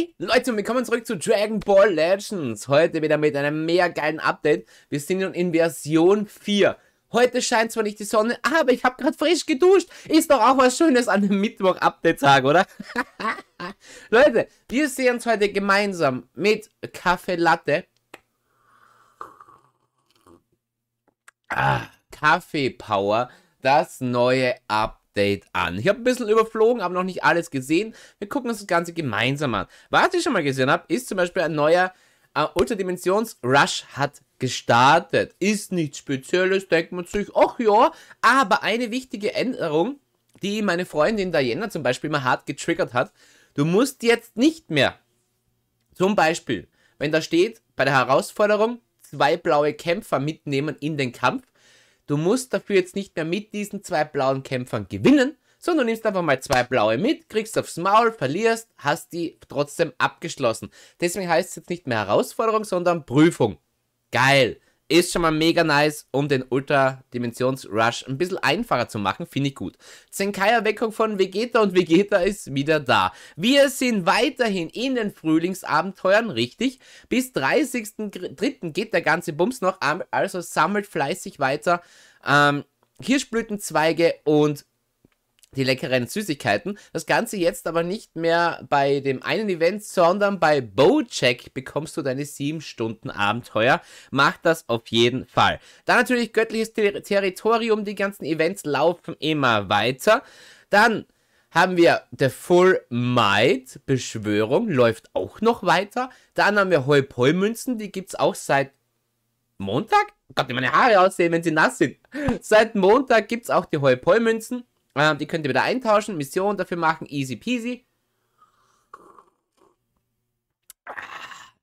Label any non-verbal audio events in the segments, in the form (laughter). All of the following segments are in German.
Hi Leute und willkommen zurück zu Dragon Ball Legends. Heute wieder mit einem mega geilen Update. Wir sind nun in Version 4. Heute scheint zwar nicht die Sonne, aber ich habe gerade frisch geduscht. Ist doch auch was Schönes an dem Mittwoch-Update-Tag, oder? (laughs) Leute, wir sehen uns heute gemeinsam mit Kaffee Latte. Ah, Kaffee Power, das neue Update. Update an. Ich habe ein bisschen überflogen, aber noch nicht alles gesehen. Wir gucken uns das Ganze gemeinsam an. Was ich schon mal gesehen habe, ist zum Beispiel ein neuer äh, Ultradimensions-Rush hat gestartet. Ist nichts Spezielles, denkt man sich, ach ja, aber eine wichtige Änderung, die meine Freundin Diana zum Beispiel mal hart getriggert hat. Du musst jetzt nicht mehr, zum Beispiel, wenn da steht, bei der Herausforderung zwei blaue Kämpfer mitnehmen in den Kampf, Du musst dafür jetzt nicht mehr mit diesen zwei blauen Kämpfern gewinnen, sondern du nimmst einfach mal zwei blaue mit, kriegst aufs Maul, verlierst, hast die trotzdem abgeschlossen. Deswegen heißt es jetzt nicht mehr Herausforderung, sondern Prüfung. Geil. Ist schon mal mega nice, um den Ultra-Dimensions-Rush ein bisschen einfacher zu machen, finde ich gut. Zenkai-Erweckung von Vegeta und Vegeta ist wieder da. Wir sind weiterhin in den Frühlingsabenteuern, richtig? Bis 30.03. geht der ganze Bums noch, also sammelt fleißig weiter. Ähm, Kirschblütenzweige und die leckeren Süßigkeiten. Das Ganze jetzt aber nicht mehr bei dem einen Event, sondern bei Bojack bekommst du deine 7 Stunden Abenteuer. Mach das auf jeden Fall. Dann natürlich göttliches Ter Territorium. Die ganzen Events laufen immer weiter. Dann haben wir The Full Might Beschwörung, läuft auch noch weiter. Dann haben wir Hoi-Poi-Münzen, die gibt es auch seit Montag? Gott, wie meine Haare aussehen, wenn sie nass sind. (laughs) Seit Montag gibt es auch die Hoi-Poi-Münzen. Ähm, die könnt ihr wieder eintauschen, Missionen dafür machen, easy peasy.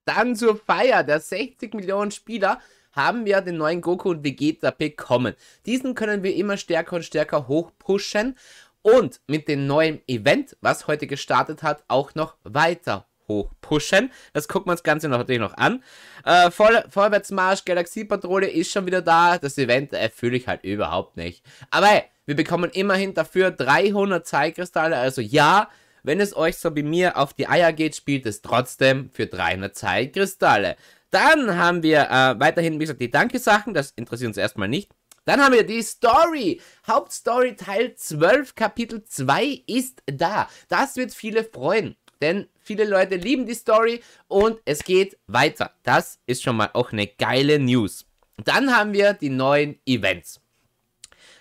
Dann zur Feier der 60 Millionen Spieler haben wir den neuen Goku und Vegeta bekommen. Diesen können wir immer stärker und stärker hochpushen und mit dem neuen Event, was heute gestartet hat, auch noch weiter hochpushen. Das gucken wir uns Ganze natürlich noch an. Äh, Voll, Vorwärtsmarsch, Galaxiepatrouille ist schon wieder da. Das Event erfülle ich halt überhaupt nicht. Aber hey, wir bekommen immerhin dafür 300 Zeitkristalle. Also ja, wenn es euch so wie mir auf die Eier geht, spielt es trotzdem für 300 Zeitkristalle. Dann haben wir äh, weiterhin, wie gesagt, die Danke-Sachen. Das interessiert uns erstmal nicht. Dann haben wir die Story. Hauptstory Teil 12, Kapitel 2 ist da. Das wird viele freuen. Denn Viele Leute lieben die Story und es geht weiter. Das ist schon mal auch eine geile News. Dann haben wir die neuen Events.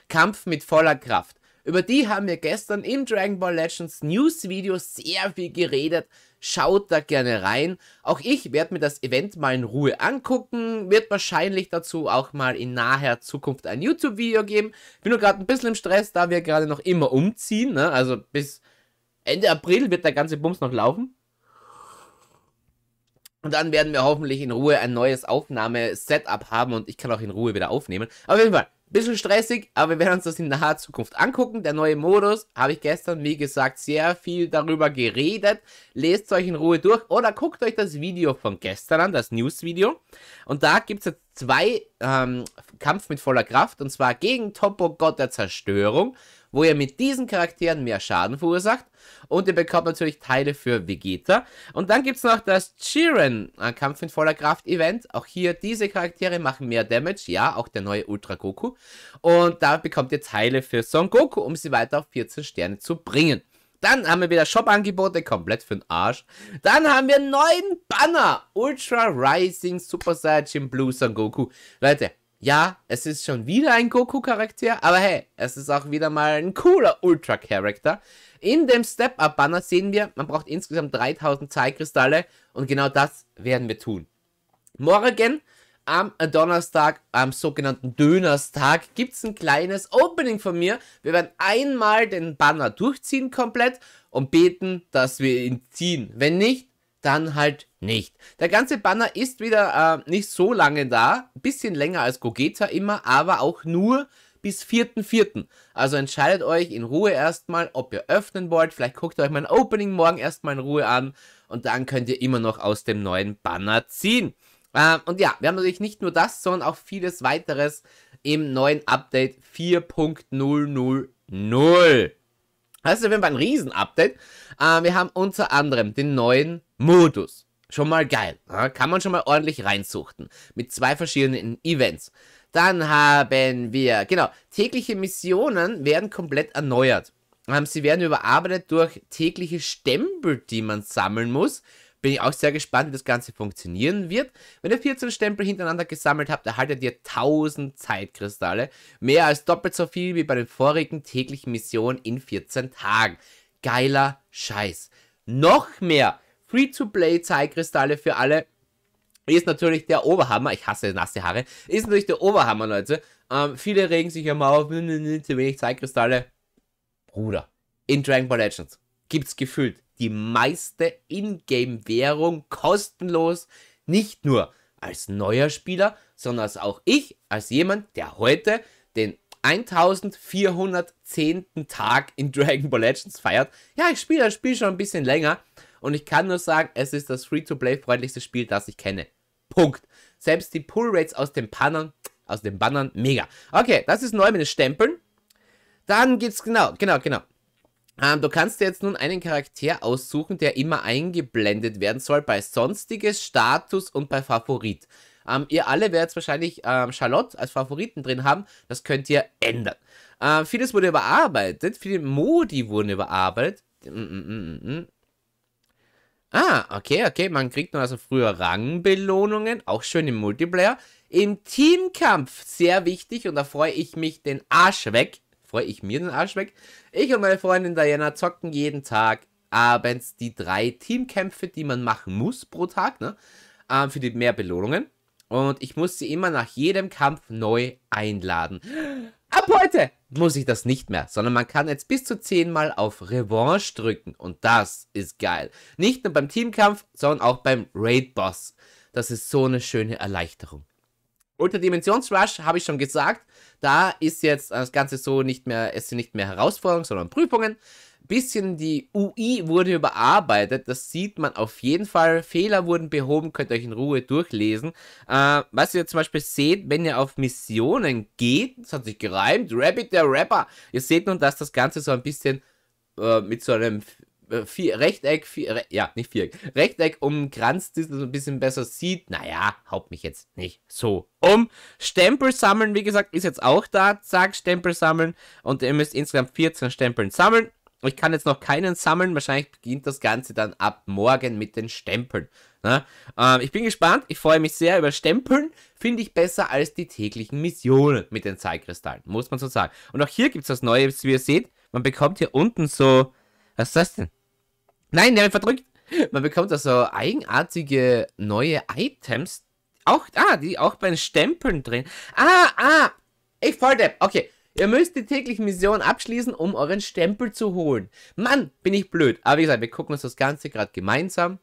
Kampf mit voller Kraft. Über die haben wir gestern im Dragon Ball Legends News Video sehr viel geredet. Schaut da gerne rein. Auch ich werde mir das Event mal in Ruhe angucken. Wird wahrscheinlich dazu auch mal in naher Zukunft ein YouTube Video geben. Bin nur gerade ein bisschen im Stress, da wir gerade noch immer umziehen. Ne? Also bis Ende April wird der ganze Bums noch laufen. Und dann werden wir hoffentlich in Ruhe ein neues Aufnahme-Setup haben und ich kann auch in Ruhe wieder aufnehmen. Auf jeden Fall, bisschen stressig, aber wir werden uns das in naher Zukunft angucken. Der neue Modus, habe ich gestern, wie gesagt, sehr viel darüber geredet. Lest euch in Ruhe durch oder guckt euch das Video von gestern an, das News-Video. Und da gibt es jetzt zwei ähm, Kampf mit voller Kraft und zwar gegen Topo Gott der Zerstörung wo ihr mit diesen Charakteren mehr Schaden verursacht. Und ihr bekommt natürlich Teile für Vegeta. Und dann gibt es noch das Jiren Kampf in voller Kraft Event. Auch hier, diese Charaktere machen mehr Damage. Ja, auch der neue Ultra Goku. Und da bekommt ihr Teile für Son Goku, um sie weiter auf 14 Sterne zu bringen. Dann haben wir wieder Shop-Angebote, komplett für den Arsch. Dann haben wir einen neuen Banner. Ultra Rising Super Saiyan Blue Son Goku. Leute, ja, es ist schon wieder ein Goku-Charakter, aber hey, es ist auch wieder mal ein cooler Ultra-Charakter. In dem Step-Up-Banner sehen wir, man braucht insgesamt 3000 Zeitkristalle und genau das werden wir tun. Morgen am Donnerstag, am sogenannten Dönerstag, gibt es ein kleines Opening von mir. Wir werden einmal den Banner durchziehen komplett und beten, dass wir ihn ziehen. Wenn nicht, dann halt nicht. Der ganze Banner ist wieder äh, nicht so lange da, ein bisschen länger als Gogeta immer, aber auch nur bis 4.4. Also entscheidet euch in Ruhe erstmal, ob ihr öffnen wollt. Vielleicht guckt ihr euch mein Opening morgen erstmal in Ruhe an und dann könnt ihr immer noch aus dem neuen Banner ziehen. Äh, und ja, wir haben natürlich nicht nur das, sondern auch vieles weiteres im neuen Update 4.000. Das ist auf jeden Fall ein Riesen-Update. Äh, wir haben unter anderem den neuen Modus. Schon mal geil. Ja? Kann man schon mal ordentlich reinsuchten. Mit zwei verschiedenen Events. Dann haben wir, genau, tägliche Missionen werden komplett erneuert. Ähm, sie werden überarbeitet durch tägliche Stempel, die man sammeln muss, bin ich auch sehr gespannt, wie das Ganze funktionieren wird. Wenn ihr 14 Stempel hintereinander gesammelt habt, erhaltet ihr 1000 Zeitkristalle. Mehr als doppelt so viel wie bei den vorigen täglichen Missionen in 14 Tagen. Geiler Scheiß. Noch mehr Free-to-Play-Zeitkristalle für alle ist natürlich der Oberhammer. Ich hasse nasse Haare. Ist natürlich der Oberhammer, Leute. Ähm, viele regen sich ja mal auf, zu wenig Zeitkristalle. Bruder, in Dragon Ball Legends gibt's gefühlt die meiste Ingame-Währung kostenlos, nicht nur als neuer Spieler, sondern auch ich, als jemand, der heute den 1410. Tag in Dragon Ball Legends feiert. Ja, ich spiele das Spiel schon ein bisschen länger und ich kann nur sagen, es ist das Free-to-Play-freundlichste Spiel, das ich kenne. Punkt. Selbst die Pull-Rates aus den Pannern, aus den Bannern, mega. Okay, das ist neu mit den Stempeln. Dann gibt's genau, genau, genau. Ähm, du kannst dir jetzt nun einen Charakter aussuchen, der immer eingeblendet werden soll bei Sonstiges, Status und bei Favorit. Ähm, ihr alle werdet wahrscheinlich ähm, Charlotte als Favoriten drin haben. Das könnt ihr ändern. Ähm, vieles wurde überarbeitet. Viele Modi wurden überarbeitet. Mm, mm, mm, ah, okay, okay. Man kriegt nun also früher Rangbelohnungen. Auch schön im Multiplayer. Im Teamkampf sehr wichtig und da freue ich mich den Arsch weg freue ich mir den Arsch weg. Ich und meine Freundin Diana zocken jeden Tag abends die drei Teamkämpfe, die man machen muss pro Tag, ne? Ähm, für die mehr Belohnungen. Und ich muss sie immer nach jedem Kampf neu einladen. Ab heute muss ich das nicht mehr, sondern man kann jetzt bis zu 10 Mal auf Revanche drücken. Und das ist geil. Nicht nur beim Teamkampf, sondern auch beim Raid-Boss. Das ist so eine schöne Erleichterung. Unter habe ich schon gesagt, da ist jetzt das Ganze so nicht mehr, es sind nicht mehr Herausforderungen, sondern Prüfungen. Bisschen die UI wurde überarbeitet, das sieht man auf jeden Fall. Fehler wurden behoben, könnt ihr euch in Ruhe durchlesen. Äh, was ihr zum Beispiel seht, wenn ihr auf Missionen geht, das hat sich gereimt, Rabbit der Rapper. Ihr seht nun, dass das Ganze so ein bisschen äh, mit so einem äh, vier, Rechteck, vier, ja, nicht Viereck, Rechteck umkranzt ist, das ein bisschen besser sieht. Naja, haut mich jetzt nicht so um. Stempel sammeln, wie gesagt, ist jetzt auch da. Zack, Stempel sammeln. Und ihr müsst insgesamt 14 Stempeln sammeln. Ich kann jetzt noch keinen sammeln. Wahrscheinlich beginnt das Ganze dann ab morgen mit den Stempeln. Ne? Ähm, ich bin gespannt. Ich freue mich sehr über Stempeln. Finde ich besser als die täglichen Missionen mit den Zeitkristallen. Muss man so sagen. Und auch hier gibt es was Neues, wie ihr seht. Man bekommt hier unten so was ist das denn? Nein, der hat verdrückt. Man bekommt also eigenartige neue Items. Auch, ah, die auch beim Stempeln drin. Ah, ah, ich folge. Okay, ihr müsst die tägliche Mission abschließen, um euren Stempel zu holen. Mann, bin ich blöd. Aber wie gesagt, wir gucken uns das Ganze gerade gemeinsam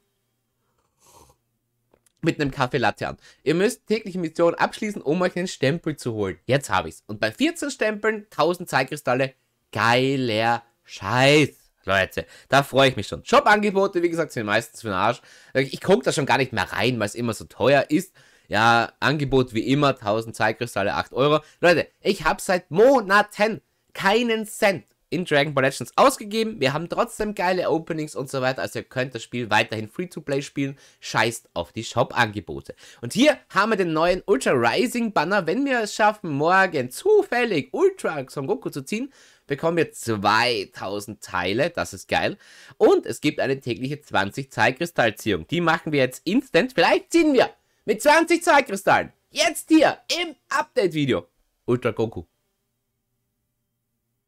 mit einem Kaffee Latte an. Ihr müsst tägliche Mission abschließen, um euch einen Stempel zu holen. Jetzt habe ich's. Und bei 14 Stempeln, 1000 Zeitkristalle, geiler Scheiß. Leute, da freue ich mich schon. Shop-Angebote, wie gesagt, sind meistens für den Arsch. Ich gucke da schon gar nicht mehr rein, weil es immer so teuer ist. Ja, Angebot wie immer, 1000 Zeitkristalle, 8 Euro. Leute, ich habe seit Monaten keinen Cent in Dragon Ball Legends ausgegeben. Wir haben trotzdem geile Openings und so weiter. Also ihr könnt das Spiel weiterhin Free-to-Play spielen. Scheißt auf die Shop-Angebote. Und hier haben wir den neuen Ultra Rising Banner. Wenn wir es schaffen, morgen zufällig Ultra Son Goku zu ziehen, bekommen wir 2000 Teile, das ist geil. Und es gibt eine tägliche 20 Zeitkristallziehung. Die machen wir jetzt instant. Vielleicht ziehen wir mit 20 Zeitkristallen. Jetzt hier im Update-Video. Ultra Goku.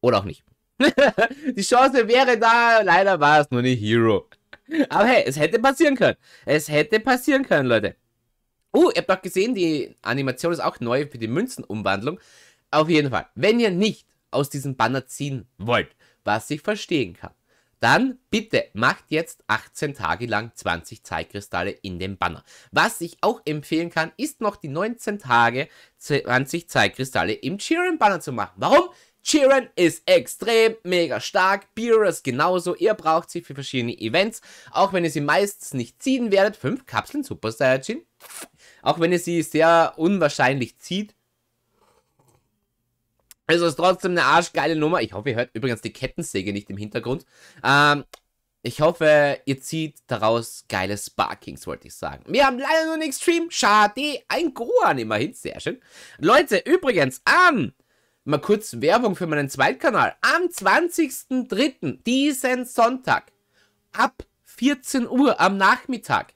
Oder auch nicht. (laughs) Die Chance wäre da, leider war es nur nicht Hero. Aber hey, es hätte passieren können. Es hätte passieren können, Leute. Oh, uh, ihr habt doch gesehen, die Animation ist auch neu für die Münzenumwandlung. Auf jeden Fall. Wenn ihr nicht aus diesem Banner ziehen wollt, was ich verstehen kann, dann bitte macht jetzt 18 Tage lang 20 Zeitkristalle in dem Banner. Was ich auch empfehlen kann, ist noch die 19 Tage 20 Zeitkristalle im Chiron-Banner zu machen. Warum? Chiron ist extrem, mega stark, Beerus genauso, ihr braucht sie für verschiedene Events, auch wenn ihr sie meistens nicht ziehen werdet, 5 Kapseln Super Saiyajin, auch wenn ihr sie sehr unwahrscheinlich zieht, also ist trotzdem eine arschgeile Nummer. Ich hoffe, ihr hört übrigens die Kettensäge nicht im Hintergrund. Ähm, ich hoffe, ihr zieht daraus geile Sparkings, wollte ich sagen. Wir haben leider nur einen Extreme. Schade. Ein Goan immerhin. Sehr schön. Leute, übrigens, am, mal kurz Werbung für meinen Zweitkanal, am 20.03. diesen Sonntag ab 14 Uhr am Nachmittag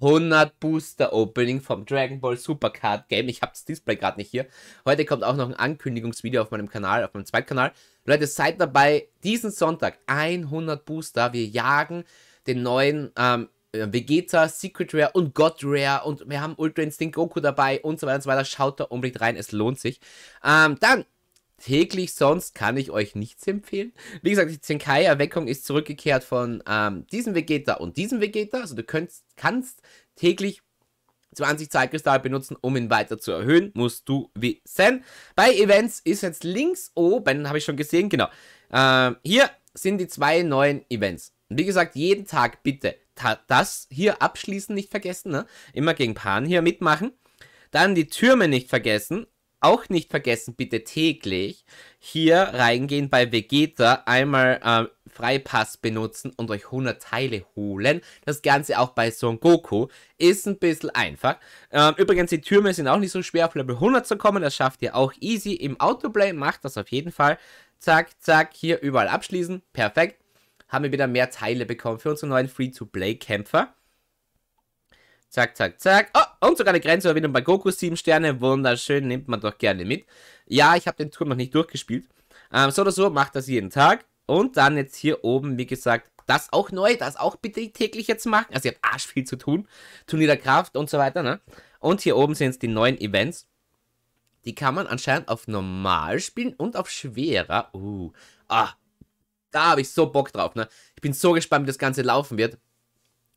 100 Booster Opening vom Dragon Ball Super Card Game. Ich habe das Display gerade nicht hier. Heute kommt auch noch ein Ankündigungsvideo auf meinem Kanal, auf meinem Zweitkanal. Leute, seid dabei. Diesen Sonntag 100 Booster. Wir jagen den neuen ähm, äh, Vegeta, Secret Rare und God Rare und wir haben Ultra Instinct Goku dabei und so weiter und so weiter. Schaut da unbedingt rein, es lohnt sich. Ähm, dann täglich sonst kann ich euch nichts empfehlen. Wie gesagt, die Zenkai-Erweckung ist zurückgekehrt von ähm, diesem Vegeta und diesem Vegeta. Also du könntest, kannst täglich 20 Zeitkristalle benutzen, um ihn weiter zu erhöhen, musst du wissen. Bei Events ist jetzt links oben, habe ich schon gesehen, genau. Ähm, hier sind die zwei neuen Events. Wie gesagt, jeden Tag bitte das hier abschließen nicht vergessen. Ne? Immer gegen Pan hier mitmachen. Dann die Türme nicht vergessen auch nicht vergessen, bitte täglich hier reingehen bei Vegeta, einmal ähm, Freipass benutzen und euch 100 Teile holen. Das Ganze auch bei Son Goku. Ist ein bisschen einfach. Ähm, übrigens, die Türme sind auch nicht so schwer, auf Level 100 zu kommen. Das schafft ihr auch easy im Autoplay. Macht das auf jeden Fall. Zack, zack, hier überall abschließen. Perfekt. Haben wir wieder mehr Teile bekommen für unsere neuen Free-to-Play-Kämpfer. Zack, zack, zack. Oh, und sogar eine Grenzüberwindung bei Goku 7 Sterne. Wunderschön, nimmt man doch gerne mit. Ja, ich habe den Turm noch nicht durchgespielt. Ähm, so oder so, macht das jeden Tag. Und dann jetzt hier oben, wie gesagt, das auch neu, das auch bitte täglich jetzt machen. Also ihr habt arsch viel zu tun. Turnier der Kraft und so weiter, ne? Und hier oben sind es die neuen Events. Die kann man anscheinend auf normal spielen und auf schwerer. Uh, ah, da habe ich so Bock drauf, ne? Ich bin so gespannt, wie das Ganze laufen wird.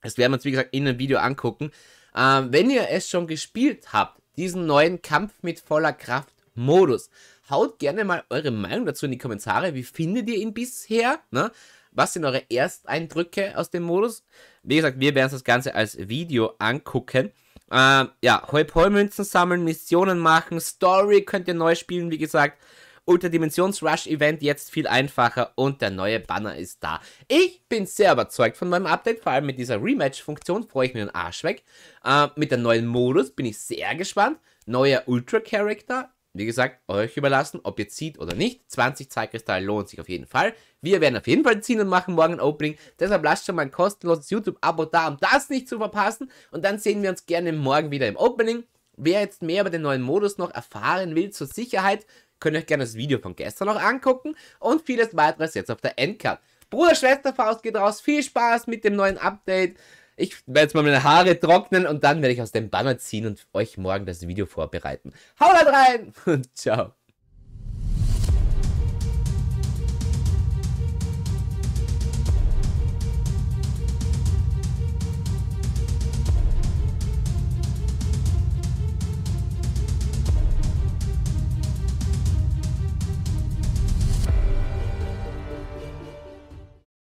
Das werden wir uns, wie gesagt, in einem Video angucken. Ähm, wenn ihr es schon gespielt habt, diesen neuen Kampf mit voller Kraft Modus, haut gerne mal eure Meinung dazu in die Kommentare. Wie findet ihr ihn bisher? Ne? Was sind eure Ersteindrücke aus dem Modus? Wie gesagt, wir werden uns das Ganze als Video angucken. Ähm, ja, Hoi-Poi-Münzen sammeln, Missionen machen, Story könnt ihr neu spielen, wie gesagt. Ultra-Dimensions-Rush-Event jetzt viel einfacher und der neue Banner ist da. Ich bin sehr überzeugt von meinem Update, vor allem mit dieser Rematch-Funktion freue ich mir den Arsch weg. Äh, mit dem neuen Modus bin ich sehr gespannt. Neuer Ultra-Character, wie gesagt, euch überlassen, ob ihr zieht oder nicht. 20 Zeitkristalle lohnt sich auf jeden Fall. Wir werden auf jeden Fall ziehen und machen morgen ein Opening. Deshalb lasst schon mal ein kostenloses YouTube-Abo da, um das nicht zu verpassen. Und dann sehen wir uns gerne morgen wieder im Opening. Wer jetzt mehr über den neuen Modus noch erfahren will, zur Sicherheit, Könnt ihr euch gerne das Video von gestern noch angucken und vieles weiteres jetzt auf der Endcard. Bruder, Schwester, Faust geht raus. Viel Spaß mit dem neuen Update. Ich werde jetzt mal meine Haare trocknen und dann werde ich aus dem Banner ziehen und euch morgen das Video vorbereiten. Hau da rein (laughs) und ciao.